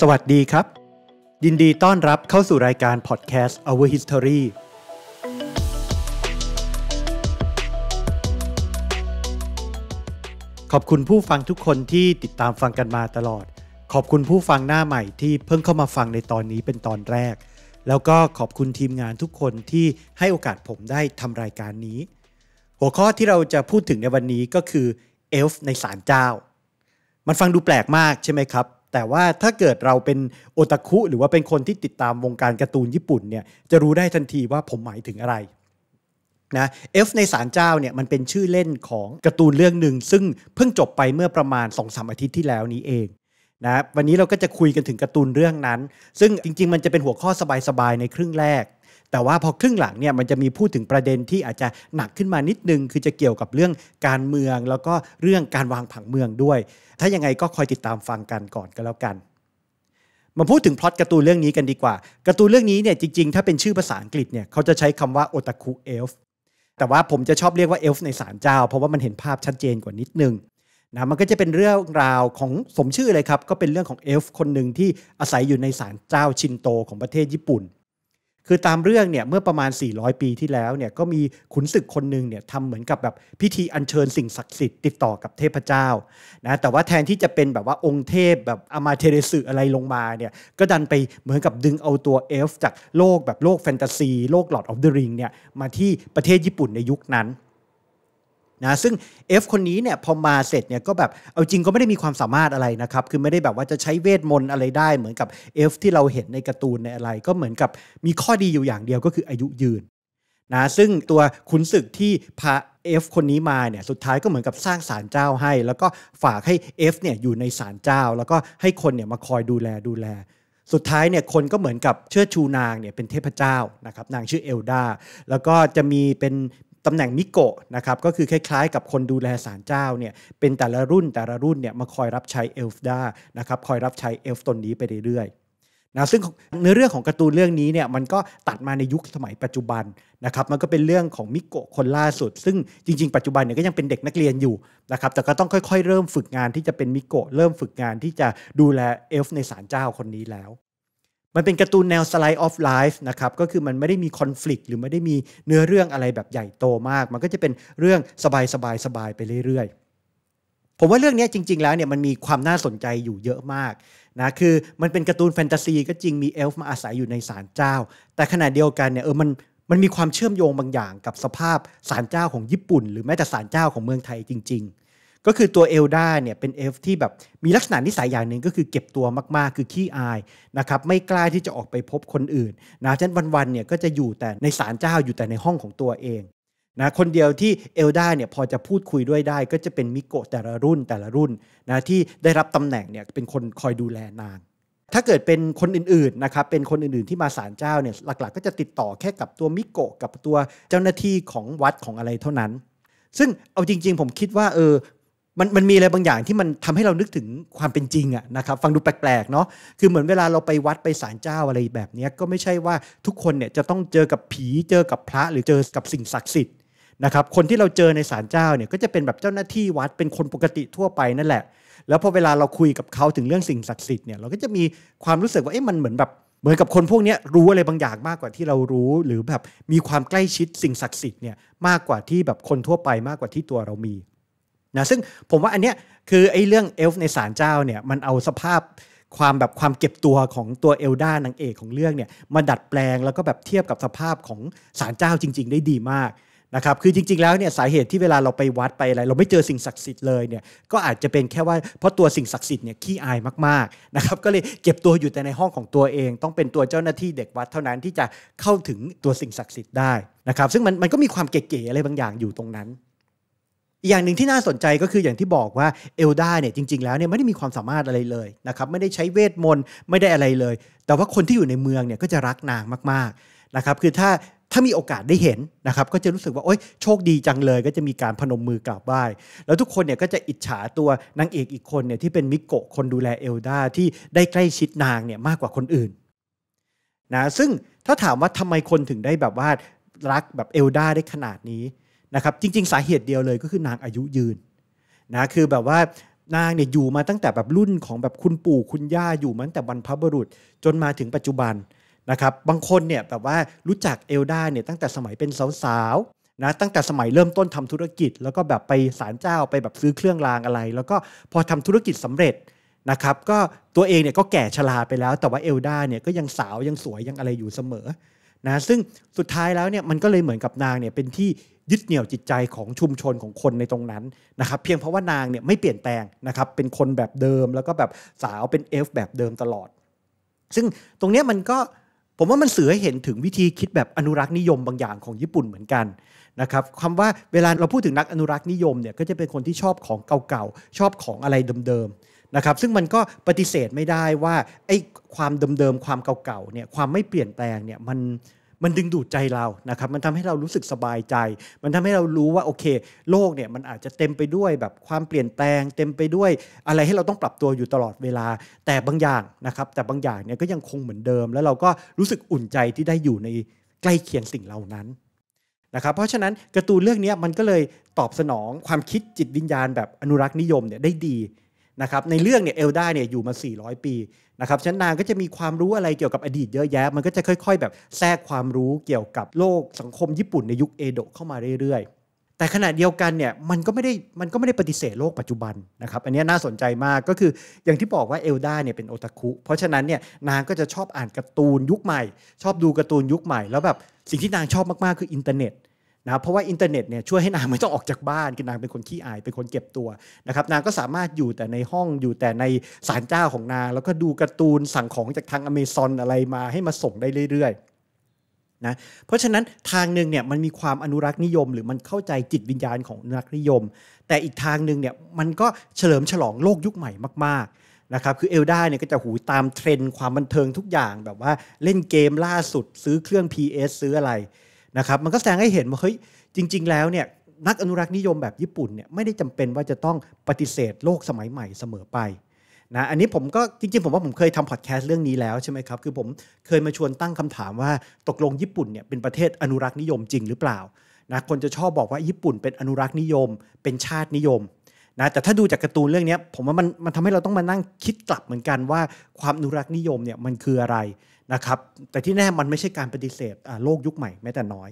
สวัสดีครับ ยินดีต้อนรับเข้าสู่รายการพอดแคสต์ Our History ขอบคุณผู้ฟังทุกคนที่ติดตามฟังกันมาตลอด ขอบคุณผู้ฟังหน้าใหม่ที่เพิ่งเข้ามาฟังในตอนนี้เป็นตอนแรก แล้วก็ขอบคุณทีมงานทุกคนที่ให้โอกาสผมได้ทำรายการนี้ หัวข้อที่เราจะพูดถึงในวันนี้ก็คือเอลฟ์ในศาลเจ้า มันฟังดูแปลกมากใช่ไหมครับแต่ว่าถ้าเกิดเราเป็นโอตาคุหรือว่าเป็นคนที่ติดตามวงการการ์ตูนญี่ปุ่นเนี่ยจะรู้ได้ทันทีว่าผมหมายถึงอะไรนะเอฟในสารเจ้าเนี่ยมันเป็นชื่อเล่นของการ์ตูนเรื่องหนึ่ง ซึ่งเพิ่งจบไปเมื่อประมาณ2อสาอาทิตย์ที่แล้วนี้เองนะวันนี้เราก็จะคุยกันถึงการ์ตูนเรื่องนั้น ซึ่งจริงๆมันจะเป็นหัวข้อสบายๆ ในครึ่งแรกแต่ว่าพอครึ่งหลังเนี่ยมันจะมีพูดถึงประเด็นที่อาจจะหนักขึ้นมานิดนึง คือจะเกี่ยวกับเรื่องการเมือง แล้วก็เรื่องการวางผังเมืองด้วย ถ้ายังไงก็คอยติดตามฟังกันก่อนก็แล้วกัน มาพูดถึงพล็อตการ์ตูนเรื่องนี้กันดีกว่าการ์ตูนเรื่องนี้เนี่ยจริงๆถ้าเป็นชื่อภาษาอังกฤษเนี่ยเขาจะใช้คำว่าโอตาคุเอลฟ์แต่ว่าผมจะชอบเรียกว่าเอลฟ์ในสารเจ้า เพราะว่ามันเห็นภาพชัดเจนกว่านิดนึงนะมันก็จะเป็นเรื่องราวของสมชื่อเลยครับก็เป็นเรื่องของเอลฟ์คนหนึ่งที่อาศัยอยู่ในศาลเจ้าชินโตของประเทศญี่ปุ่นคือตามเรื่องเนี่ยเมื่อประมาณ 400 ปีที่แล้วเนี่ยก็มีขุนศึกคนหนึ่งเนี่ยทำเหมือนกับแบบพิธีอัญเชิญสิ่งศักดิ์สิทธิ์ติดต่อกับเทพเจ้านะแต่ว่าแทนที่จะเป็นแบบว่าองค์เทพแบบอามาเทเรสุอะไรลงมาเนี่ยก็ดันไปเหมือนกับดึงเอาตัวเอฟจากโลกแบบโลกแฟนตาซีโลกหลอดออฟเดอะริงเนี่ยมาที่ประเทศญี่ปุ่นในยุคนั้นนะซึ่ง F คนนี้เนี่ยพอมาเสร็จเนี่ยก็แบบเอาจริงก็ไม่ได้มีความสามารถอะไรนะครับคือไม่ได้แบบว่าจะใช้เวทมนต์อะไรได้ เหมือนกับ F ที่เราเห็นในการ์ตูนในอะไร ก็เหมือนกับมีข้อดีอยู่อย่างเดียวก็คืออายุยืนนะซึ่งตัวขุนศึกที่พาเอฟคนนี้มาเนี่ยสุดท้ายก็เหมือนกับสร้างศาลเจ้าให้ แล้วก็ฝากให้เอฟเนี่ยอยู่ในศาลเจ้า แล้วก็ให้คนเนี่ยมาคอยดูแลดูแล สุดท้ายเนี่ยคนก็เหมือนกับเชิดชูนางเนี่ยเป็นเทพเจ้านะครับนางชื่อเอลดาแล้วก็จะมีเป็นตำแหน่งมิโกะนะครับก็คือคล้าย ๆกับคนดูแลสารเจ้าเนี่ยเป็นแต่ละรุ่นแต่ละรุ่นเนี่ยมาคอยรับใช้เอลฟ์ดานะครับคอยรับใช้เอลฟ์ตนนี้ไปเรื่อยๆนะซึ่งเนื้อเรื่องของการ์ตูนเรื่องนี้เนี่ยมันก็ตัดมาในยุคสมัยปัจจุบันนะครับมันก็เป็นเรื่องของมิโกะคนล่าสุด ซึ่งจริงๆ ปัจจุบันเนี่ยก็ยังเป็นเด็กนักเรียนอยู่นะครับแต่ก็ต้องค่อยๆ เริ่มฝึกงานที่จะเป็นมิโกะเริ่มฝึกงานที่จะดูแลเอลฟ์ในสารเจ้าคนนี้แล้วมันเป็นการ์ตูนแนวสไลด์ออฟไลฟ์นะครับก็คือมันไม่ได้มีคอน FLICT หรือไม่ได้มีเนื้อเรื่องอะไรแบบใหญ่โตมาก มันก็จะเป็นเรื่องสบายๆไปเรื่อย ๆ ผมว่าเรื่องนี้จริง ๆ แล้วเนี่ยมันมีความน่าสนใจอยู่เยอะมากนะ คือมันเป็นการ์ตูนแฟนตาซีก็จริงมีเอลฟ์มาอาศัยอยู่ในศาลเจ้า แต่ขณะเดียวกันเนี่ยเออมันมันมีความเชื่อมโยงบางอย่างกับสภาพศาลเจ้าของญี่ปุ่นหรือแม้แต่ศาลเจ้าของเมืองไทยจริง ๆก็คือตัวเอลดาเนี่ยเป็นเอฟที่แบบ มีลักษณะนิสัยอย่างหนึ่งก็คือเก็บตัวมากๆ คือขี้อายนะครับไม่กล้าที่จะออกไปพบคนอื่นนะฉะนั้นวันๆเนี่ยก็จะอยู่แต่ในศาลเจ้าอยู่แต่ในห้องของตัวเองนะคนเดียวที่เอลดาเนี่ยพอจะพูดคุยด้วยได้ ก็จะเป็นมิโกะแต่ละรุ่นแต่ละรุ่นนะที่ได้รับตำแหน่งเนี่ยเป็นคนคอยดูแลนาง ถ้าเกิดเป็นคนอื่นๆนะครับเป็นคนอื่นๆ ที่มาศาลเจ้าเนี่ยหลักๆ ก็จะติดต่อแค่กับตัวมิโกะกับตัวเจ้าหน้าที่ของวัดของอะไรเท่านั้น ซึ่งเอาจริงๆผมคิดว่าเออมันมันมีอะไรบางอย่างที่มันทำให้เรานึกถึงความเป็นจริงอะนะครับฟังดูแปลกๆเนาะคือเหมือนเวลาเราไปวัดไปศาลเจ้าอะไรแบบนี้ก็ไม่ใช่ว่าทุกคนเนี่ยจะต้องเจอกับผีเจอกับพระหรือเจอกับสิ่งศักดิ์สิทธิ์นะครับ คนที่เราเจอในศาลเจ้าเนี่ยก็จะเป็นแบบเจ้าหน้าที่วัดเป็นคนปกติทั่วไปนั่นแหละแล้วพอเวลาเราคุยกับเขาถึงเรื่องสิ่งศักดิ์สิทธิ์เนี่ยเราก็จะมีความรู้สึกว่าเอ๊ะมันเหมือนแบบเหมือนกับคนพวกนี้รู้อะไรบางอย่างมากกว่าที่เรารู้หรือแบบมีความใกล้ชิดสิ่งศักดิ์สิทธิ์เนี่ยมากกว่าที่แบบคนทั่วไปมากกว่าที่ตัวเรามีนะซึ่งผมว่าอันเนี้ยคือไอ้เรื่องเอลฟ์ในศาลเจ้าเนี่ยมันเอาสภาพความแบบความเก็บตัวของตัวเอลดานางเอกของเรื่องเนี่ยมาดัดแปลงแล้วก็แบบเทียบกับสภาพของศาลเจ้าจริง ๆ ได้ดีมากนะครับ คือจริงๆแล้วเนี่ยสาเหตุที่เวลาเราไปวัดไปอะไรเราไม่เจอสิ่งศักดิ์สิทธิ์เลยเนี่ยก็อาจจะเป็นแค่ว่าเพราะตัวสิ่งศักดิ์สิทธิ์เนี่ยขี้อายมากๆนะครับก็เลยเก็บตัวอยู่แต่ในห้องของตัวเอง ต้องเป็นตัวเจ้าหน้าที่เด็กวัดเท่านั้นที่จะเข้าถึงตัวสิ่งศักดิ์สิทธิ์ได้นะครับ ซึ่งมันมันก็มีความเก๋ๆอะไรบางอย่างอยู่ตรงนั้นอย่างหนึ่งที่น่าสนใจก็คืออย่างที่บอกว่าเอลดาเนี่ยจริงๆ แล้วเนี่ยไม่ได้มีความสามารถอะไรเลยนะครับไม่ได้ใช้เวทมนต์ไม่ได้อะไรเลย แต่ว่าคนที่อยู่ในเมืองเนี่ยก็จะรักนางมากๆนะครับคือถ้าถ้ามีโอกาสได้เห็นนะครับก็จะรู้สึกว่าโอ๊ยโชคดีจังเลย ก็จะมีการพนมมือกราบไหว้แล้วทุกคนเนี่ยก็จะอิจฉาตัวนางเอกอีกคนเนี่ยที่เป็นมิโกะคนดูแลเอลดาที่ได้ใกล้ชิดนางเนี่ยมากกว่าคนอื่นนะซึ่งถ้าถามว่าทำไมคนถึงได้แบบว่ารักแบบเอลดาได้ขนาดนี้นะครับจริง ๆสาเหตุเดียวเลยก็คือนางอายุยืนนะคือแบบว่านางเนี่ยอยู่มาตั้งแต่แบบรุ่นของแบบคุณปู่คุณย่าอยู่มาตั้งแต่บรรพบุรุษจนมาถึงปัจจุบันนะครับบางคนเนี่ยแบบว่ารู้จักเอลดาเนี่ยตั้งแต่สมัยเป็นสาวๆนะตั้งแต่สมัยเริ่มต้นทำธุรกิจ แล้วก็แบบไปศาลเจ้าไปแบบซื้อเครื่องรางอะไร แล้วก็พอทำธุรกิจสำเร็จนะครับก็ตัวเองเนี่ยก็แก่ชราไปแล้ว แต่ว่าเอลดาเนี่ยก็ยังสาวยังสวยยังอะไรอยู่เสมอนะซึ่งสุดท้ายแล้วเนี่ยมันก็เลยเหมือนกับนางเนี่ยเป็นที่ยึดเหนี่ยวจิตใจของชุมชนของคนในตรงนั้นนะครับเพียงเพราะว่านางเนี่ยไม่เปลี่ยนแปลงนะครับเป็นคนแบบเดิมแล้วก็แบบสาวเป็นเอฟแบบเดิมตลอด ซึ่งตรงนี้มันก็ผมว่ามันเสื่อให้เห็นถึงวิธีคิดแบบอนุรักษ์นิยมบางอย่างของญี่ปุ่นเหมือนกันนะครับคำว่าเวลาเราพูดถึงนักอนุรักษ์นิยมเนี่ยก็จะเป็นคนที่ชอบของเก่า ๆ ชอบของอะไรเดิมๆนะครับซึ่งมันก็ปฏิเสธไม่ได้ว่าไอ้ความเดิมๆความเก่าๆเนี่ยความไม่เปลี่ยนแปลงเนี่ยมันมันดึงดูดใจเรานะครับมันทำให้เรารู้สึกสบายใจ มันทำให้เรารู้ว่าโอเค โลกเนี่ยมันอาจจะเต็มไปด้วย แบบความเปลี่ยนแปลงเต็มไปด้วย อะไรให้เราต้องปรับตัวอยู่ตลอดเวลาแต่บางอย่างนะครับแต่บางอย่างเนี่ยก็ยังคงเหมือนเดิมแล้วเราก็รู้สึกอุ่นใจที่ได้อยู่ในใกล้เคียงสิ่งเหล่านั้นนะครับเพราะฉะนั้นการ์ตูนเรื่องนี้มันก็เลยตอบสนองความคิดจิตวิญญาณแบบอนุรักษ์นิยมเนี่ยได้ดีนะครับในเรื่องเนี่ยเอลดาเนี่ยอยู่มา 400 ปีนะครับชั้นนางก็จะมีความรู้อะไรเกี่ยวกับอดีตเยอะแยะ มันก็จะค่อย ๆ แบบแทรกความรู้เกี่ยวกับโลกสังคมญี่ปุ่นในยุคเอโดะเข้ามาเรื่อยๆ แต่ขณะเดียวกันเนี่ยมันก็ไม่ได้มันก็ไม่ได้ปฏิเสธโลกปัจจุบันนะครับอันนี้น่าสนใจมากก็คืออย่างที่บอกว่าเอลดาเนี่ยเป็นโอตาคุ เพราะฉะนั้นเนี่ยนางก็จะชอบอ่านการ์ตูนยุคใหม่ ชอบดูการ์ตูนยุคใหม่แล้วแบบสิ่งที่นางชอบมากๆคืออินเทอร์เน็ตนะครับเพราะว่าอินเทอร์เน็ตเนี่ยช่วยให้นางไม่ต้องออกจากบ้านคือนางเป็นคนขี้อายเป็นคนเก็บตัวนะครับนางก็สามารถอยู่แต่ในห้องอยู่แต่ในศาลเจ้าของนางแล้วก็ดูการ์ตูนสั่งของจากทางอเมซอนอะไรมาให้มาส่งได้เรื่อยๆนะเพราะฉะนั้นทางหนึ่งเนี่ยมันมีความอนุรักษ์นิยม หรือมันเข้าใจจิตวิญญาณของอนุรักษ์นิยม แต่อีกทางหนึ่งเนี่ยมันก็เฉลิมฉลองโลกยุคใหม่มากๆนะครับคือเอลดาเนี่ยก็จะหูตามเทรนด์ความบันเทิงทุกอย่างแบบว่าเล่นเกมล่าสุดซื้อเครื่อง PS ซื้ออะไรนะครับมันก็แสดงให้เห็นว่าเฮ้ยจริง ๆแล้วเนี่ยนักอนุรักษ์นิยมแบบญี่ปุ่นเนี่ยไม่ได้จำเป็นว่าจะต้องปฏิเสธโลกสมัยใหม่เสมอไปนะอันนี้ผมก็จริงๆผมว่าผมเคยทำพอดแคสต์เรื่องนี้แล้วใช่ไหมครับคือผมเคยมาชวนตั้งคำถามว่าตกลงญี่ปุ่นเนี่ยเป็นประเทศอนุรักษ์นิยมจริงหรือเปล่านะคนจะชอบบอกว่าญี่ปุ่นเป็นอนุรักษ์นิยมเป็นชาตินิยมนะแต่ถ้าดูจากการ์ตูนเรื่องนี้ผมว่ามันมันทำให้เราต้องมานั่งคิดกลับเหมือนกันว่าความอนุรักษ์นิยมเนี่ยมันคืออะไรนะครับแต่ที่แน่มันไม่ใช่การปฏิเสธโลกยุคใหม่แม้แต่น้อย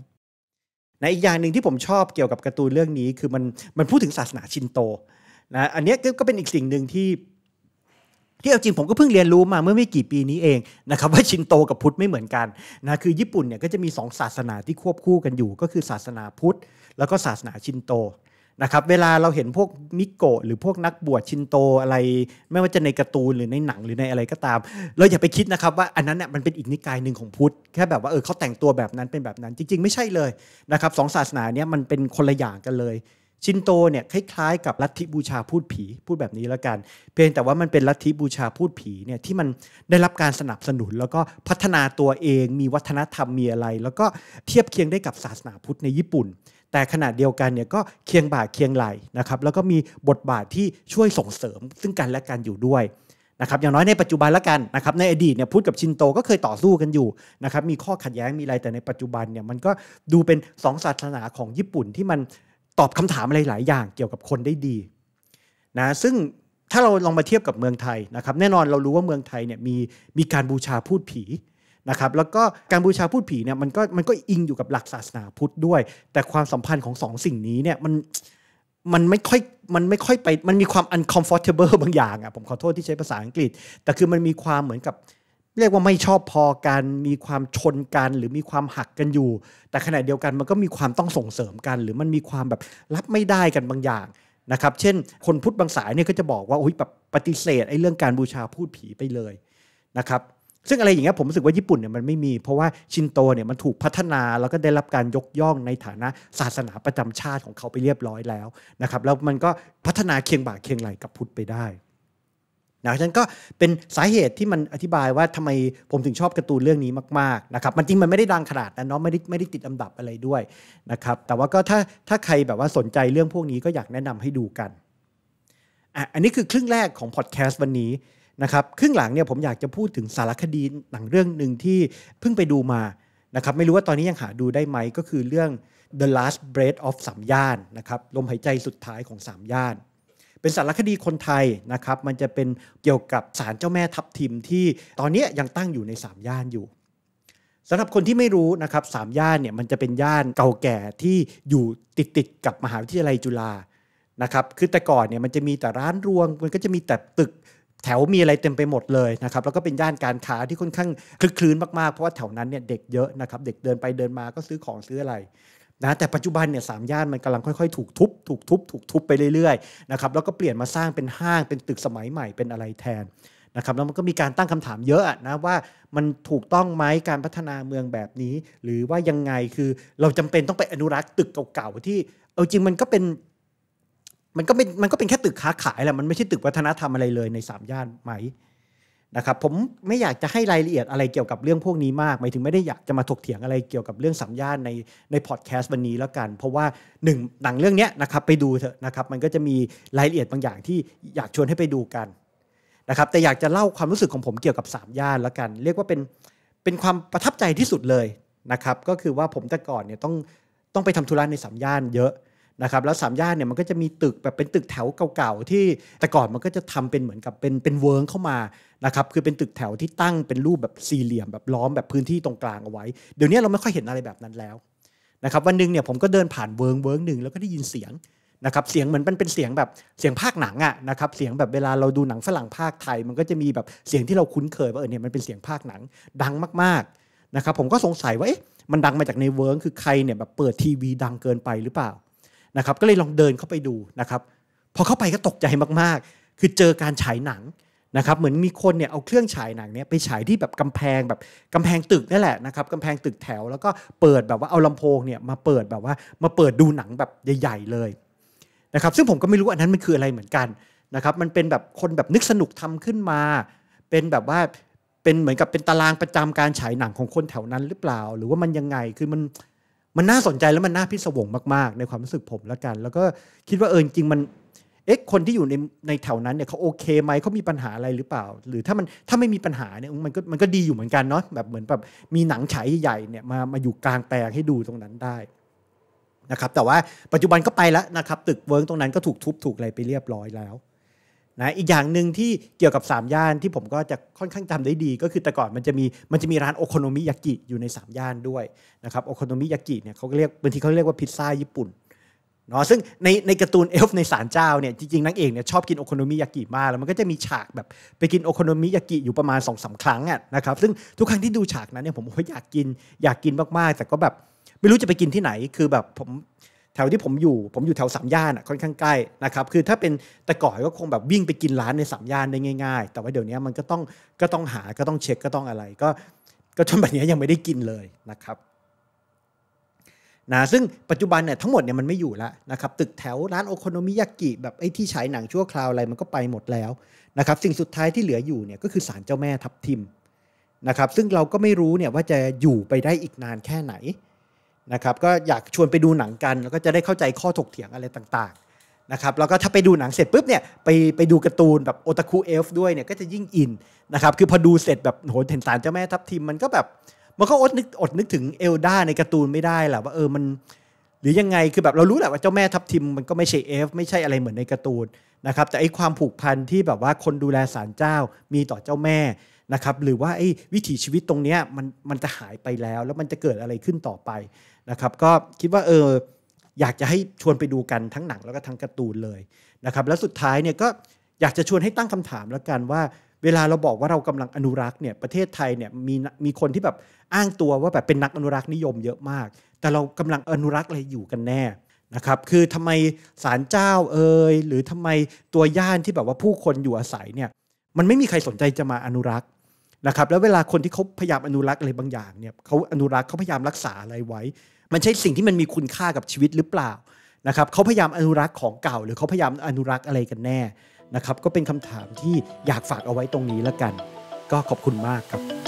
นะอีกอย่างหนึ่งที่ผมชอบเกี่ยวกับการ์ตูนเรื่องนี้ คือมันมันพูดถึงศาสนาชินโตนะอันนี้ก็เป็นอีกสิ่งหนึ่งที่ที่เอาจริงผมก็เพิ่งเรียนรู้มาเมื่อไม่กี่ปีนี้เองนะครับว่าชินโตกับพุทธไม่เหมือนกันนะคือญี่ปุ่นเนี่ยก็จะมี 2 ศาสนาที่ควบคู่กันอยู่ก็คือศาสนาพุทธ แล้วก็ศาสนาชินโตนะครับเวลาเราเห็นพวกมิโกะหรือพวกนักบวชชินโตอะไร ไม่ว่าจะในการ์ตูนหรือในหนังหรือในอะไรก็ตามเราอย่าไปคิดนะครับ ว่าอันนั้นเนี่ยมันเป็นอีกนิกายหนึ่งของพุทธแค่แบบว่าเออเขาแต่งตัวแบบนั้นเป็นแบบนั้นจริงๆไม่ใช่เลยนะครับสองศาสนาเนี่ยมันเป็นคนละอย่างกันเลย ชินโตเนี่ยคล้ายๆ กับลัทธิบูชาพูดผีพูดแบบนี้แล้วกัน เพียงแต่ว่ามันเป็นลัทธิบูชาพูดผีเนี่ยที่มันได้รับการสนับสนุน แล้วก็พัฒนาตัวเอง มีวัฒนธรรมมีอะไร แล้วก็เทียบเคียงได้กับศาสนาพุทธในญี่ปุ่นแต่ขณะเดียวกันเนี่ยก็เคียงบ่าเคียงไหลนะครับแล้วก็มีบทบาทที่ช่วยส่งเสริมซึ่งกันและกันอยู่ด้วยนะครับอย่างน้อยในปัจจุบันละกันนะครับในอดีตเนี่ยพุทธกับชินโตก็เคยต่อสู้กันอยู่นะครับมีข้อขัดแย้งมีอะไรแต่ในปัจจุบันเนี่ยมันก็ดูเป็นสองศาสนาของญี่ปุ่น ที่มันตอบคำถามอะไรหลายอย่างเกี่ยวกับคนได้ดีนะซึ่งถ้าเราลองมาเทียบกับเมืองไทยนะครับแน่นอนเรารู้ว่าเมืองไทยเนี่ยมีมีการบูชาพูดผีนะครับแล้วก็การบูชาพูดผีเนี่ยมันก็มันก็อิงอยู่กับหลักศาสนาพุทธด้วย แต่ความสัมพันธ์ของสองสิ่งนี้เนี่ยมันมันไม่ค่อยมันไม่ค่อยไปมันมีความ uncomfortable บางอย่างอะ่ะผมขอโทษที่ใช้ภาษาอังกฤษแต่คือมันมีความเหมือนกับเรียกว่าไม่ชอบพอกัน มีความชนกันหรือมีความหักกันอยู่ แต่ขณะเดียวกันมันก็มีความต้องส่งเสริมกัน หรือมันมีความแบบรับไม่ได้กันบางอย่างนะครับ เช่น คนพุทธบางสายเนี่ยก็จะบอกว่าโอ้ยแบบปฏิเสธไอ้เรื่องการบูชาพูดผีไปเลยนะครับซึ่งอะไรอย่างเงี้ยผมรู้สึกว่าญี่ปุ่นเนี่ยมันไม่มี เพราะว่าชินโตเนี่ยมันถูกพัฒนา แล้วก็ได้รับการยกย่องในฐานะศาสนาประจำชาติของเขาไปเรียบร้อยแล้วนะครับแล้วมันก็พัฒนาเคียงบ่าเคียงไหลกับพุทธไปได้นะฉันก็เป็นสาเหตุที่มันอธิบายว่าทำไมผมถึงชอบการ์ตูนเรื่องนี้มากๆนะครับ มันจริงมันไม่ได้ดังขนาดนั้นเนาะไม่ได้ไม่ได้ติดอันดับอะไรด้วยนะครับแต่ว่าก็ถ้าถ้าใครแบบว่าสนใจเรื่องพวกนี้ก็อยากแนะนำให้ดูกันอ่ะอันนี้คือครึ่งแรกของพอดแคสต์วันนี้นะครับครึ่งหลังเนี่ยผมอยากจะพูดถึงสารคดีหนังเรื่องหนึ่งที่เพิ่งไปดูมานะครับไม่รู้ว่าตอนนี้ยังหาดูได้ไหมก็คือเรื่อง The Last Breath of สามย่านนะครับลมหายใจสุดท้ายของสามย่านเป็นสารคดีคนไทยนะครับมันจะเป็นเกี่ยวกับศาลเจ้าแม่ทับทิมที่ตอนนี้ยังตั้งอยู่ในสามย่านอยู่สำหรับคนที่ไม่รู้นะครับสามย่านเนี่ยมันจะเป็นย่านเก่าแก่ที่อยู่ติดติดกับมหาวิทยาลัยจุฬานะครับคือแต่ก่อนเนี่ยมันจะมีแต่ร้านรวงมันก็จะมีแต่ตึกแถวมีอะไรเต็มไปหมดเลยนะครับแล้วก็เป็นย่านการค้าที่ค่อนข้างคลึกคลื้นมากๆเพราะว่าแถวนั้นเนี่ยเด็กเยอะนะครับเด็กเดินไปเดินมาก็ซื้อของซื้ออะไรนะแต่ปัจจุบันเนี่ยสามย่านมันกำลังค่อยๆ ถูกทุบถูกทุบถูกทุบไปเรื่อยๆนะครับแล้วก็เปลี่ยนมาสร้างเป็นห้างเป็นตึกสมัยใหม่เป็นอะไรแทนนะครับแล้วมันก็มีการตั้งคำถามเยอะนะว่ามันถูกต้องไหมการพัฒนาเมืองแบบนี้ หรือว่ายังไงคือเราจำเป็นต้องไปอนุรักษ์ตึกเก่าๆที่ เอาจริงมันก็เป็นมันก็เป็นมันก็เป็นแค่ตึกค้าขายแหละมันไม่ใช่ตึกวัฒนธรรมอะไรเลยในสามย่านไหมนะครับผมไม่อยากจะให้รายละเอียดอะไรเกี่ยวกับเรื่องพวกนี้ มากหมายถึงไม่ได้อยากจะมาถกเถียงอะไรเกี่ยวกับเรื่องสามย่านในในพอดแคสต์วันนี้แล้วกัน เพราะว่าหนึ่งหนังเรื่องนี้นะครับไปดูเถอะนะครับมันก็จะมีรายละเอียดบางอย่างที่อยากชวนให้ไปดูกันนะครับแต่อยากจะเล่าความรู้สึกของผมเกี่ยวกับสามย่านแล้วกันเรียกว่าเป็นเป็นความประทับใจที่สุดเลยนะครับก็คือว่าผมแต่ก่อนเนี่ยต้องต้องไปทำธุระในสามย่านเยอะนะครับแล้วสามย่านเนี่ยมันก็จะมีตึกแบบเป็นตึกแถวเก่าๆที่แต่ก่อนมันก็จะทำเป็นเหมือนกับเป็นเป็นเวิร์กเข้ามานะครับคือเป็นตึกแถวที่ตั้งเป็นรูปแบบสี่เหลี่ยมแบบล้อมแบบพื้นที่ตรงกลางเอาไว้เดี๋ยวนี้เราไม่ค่อยเห็นอะไรแบบนั้นแล้วนะครับวันหนึ่งเนี่ยผมก็เดินผ่านเวิร์กเวิร์กหนึ่งแล้วก็ได้ยินเสียงนะครับเสียงเหมือนมันเป็นเสียงแบบเสียงภาคหนังอะนะครับเสียงแบบเวลาเราดูหนังฝรั่งภาคไทย มันก็จะมีแบบเสียงที่เราคุ้นเคยว่าเออเนี่ยมันเป็นเสียงภาคหนังดังมากๆนะครับผมก็สงสัยว่าเอ๊ะมันดังมาจากในเวิร์กคือใครเนี่ยแบบเปิดทีวีดังเกินไปหรือเปล่านะครับก็เลยลองเดินเข้าไปดูนะครับพอเข้าไปก็ตกใจมากๆ คือเจอการฉายหนังนะครับเหมือนมีคนเนี่ยเอาเครื่องฉายหนังเนี่ยไปฉายที่แบบกำแพงแบบกำแพงตึกนี่แหละนะครับกำแพงตึกแถวแล้วก็เปิดแบบว่าเอาลำโพงเนี่ยมาเปิดแบบว่ามาเปิดดูหนังแบบใหญ่ ๆเลยนะครับซึ่งผมก็ไม่รู้อันนั้นมันคืออะไรเหมือนกันนะครับมันเป็นแบบคนแบบนึกสนุกทำขึ้นมา เป็นแบบว่าเป็นเหมือนกับเป็นตารางประจำการฉายหนังของคนแถวนั้นหรือเปล่า หรือว่ามันยังไงคือมันมันน่าสนใจแล้วมันน่าพิศวงมากๆในความรู้สึกผมละกัน แล้วก็คิดว่าเออจริงมันเอ๊ะคนที่อยู่ในในแถวนั้นเนี่ยเขาโอเคไหมเขามีปัญหาอะไรหรือเปล่า หรือถ้ามันถ้าไม่มีปัญหาเนี่ยมันก็มันก็ดีอยู่เหมือนกันเนาะแบบเหมือนแบบมีหนังฉายใหญ่เนี่ยมามาอยู่กลางแปลงให้ดูตรงนั้นได้นะครับแต่ว่าปัจจุบันก็ไปแล้วนะครับตึกเวิร์กตรงนั้นก็ถูกทุบถูกอะไรไปเรียบร้อยแล้วนะอีกอย่างหนึ่งที่เกี่ยวกับ3ย่านที่ผมก็จะค่อนข้างจำได้ดี ก็คือแต่ก่อนมันจะมีมันจะมีร้านโอโคโนมิยากิอยู่ใน3ย่านด้วยนะครับโอโคโนมิยากิเนี่ยเขาเรียกบางทีเขาเรียกว่าพิซซ่าญี่ปุ่นเนาะซึ่งในในการ์ตูนเอลฟ์ในสารเจ้าเนี่ยจริงๆนางเอกเนี่ยชอบกินโอโคโนมิยากิมากแล้วมันก็จะมีฉากแบบไปกินโอโคโนมิยากิอยู่ประมาณ2อสาครั้งอ่ะนะครับซึ่งทุกครั้งที่ดูฉากนั้นเนี่ยผมอยากกินอยากกินมากๆ แต่ก็แบบไม่รู้จะไปกินที่ไหนคือแบบผมแถวที่ผมอยู่ผมอยู่แถวสามย่านอ่ะค่อนข้างใกล้นะครับคือถ้าเป็นแต่ก่อนก็คงแบบวิ่งไปกินร้านในสามย่านได้ง่ายๆ แต่ว่าเดี๋ยวนี้มันก็ต้องก็ต้องหาก็ต้องเช็คก็ต้องอะไรก็ก็จนแบบนี้ยังไม่ได้กินเลยนะครับนะซึ่งปัจจุบันเนี่ยทั้งหมดเนี่ยมันไม่อยู่แล้วนะครับตึกแถวร้านโอโคโนมิยากิแบบไอ้ที่ฉายหนังชั่วคราวอะไรมันก็ไปหมดแล้วนะครับสิ่งสุดท้ายที่เหลืออยู่เนี่ยก็คือศาลเจ้าแม่ทับทิมนะครับซึ่งเราก็ไม่รู้เนี่ยว่าจะอยู่ไปได้อีกนานแค่ไหนนะครับก็อยากชวนไปดูหนังกันแล้วก็จะได้เข้าใจข้อถกเถียงอะไรต่างๆนะครับแล้วก็ถ้าไปดูหนังเสร็จปุ๊บเนี่ยไปไปดูการ์ตูนแบบโอตาคุเอลฟ์ด้วยเนี่ยก็จะยิ่งอินนะครับคือพอดูเสร็จแบบโหเห็นสารเจ้าแม่ทับทิมมันก็แบบมันก็อดนึกอดนึกถึงเอลดาในการ์ตูนไม่ได้แหละว่าเออมัน หรือยังไงคือแบบเรารู้แหละว่าเจ้าแม่ทับทิมมันก็ไม่ใช่เอฟไม่ใช่อะไรเหมือนในการ์ตูนนะครับแต่ไอ้ความผูกพันที่แบบว่าคนดูแลสารเจ้ามีต่อเจ้าแม่นะครับหรือว่าไอ้วิถีชีวิตตรงเนี้ยมันมันจะหายไปแล้ว แล้วมันจะเกิดอะไรขึ้นต่อไปนะครับก็คิดว่าเอออยากจะให้ชวนไปดูกันทั้งหนังแล้วก็ทั้งการ์ตูนเลยนะครับแล้วสุดท้ายเนี่ยก็อยากจะชวนให้ตั้งคำถามแล้วกันว่า เวลาเราบอกว่าเรากำลังอนุรักษ์เนี่ยประเทศไทยเนี่ยมีมีคนที่แบบอ้างตัวว่าแบบเป็นนักอนุรักษ์นิยมเยอะมาก แต่เรากำลังอนุรักษ์อะไรอยู่กันแน่นะครับคือทำไมศาลเจ้าเอ่ยหรือทำไมตัวย่านที่แบบว่าผู้คนอยู่อาศัยเนี่ยมันไม่มีใครสนใจจะมาอนุรักษ์นะครับแล้วเวลาคนที่เขาพยายามอนุรักษ์อะไรบางอย่างเนี่ยเขาอนุรักษ์เขาพยายามรักษาอะไรไว้ มันใช่สิ่งที่มันมีคุณค่ากับชีวิตหรือเปล่านะครับเขาพยายามอนุรักษ์ของเก่า หรือเขาพยายามอนุรักษ์อะไรกันแน่นะครับก็เป็นคำถามที่อยากฝากเอาไว้ตรงนี้แล้วกัน ก็ขอบคุณมากครับ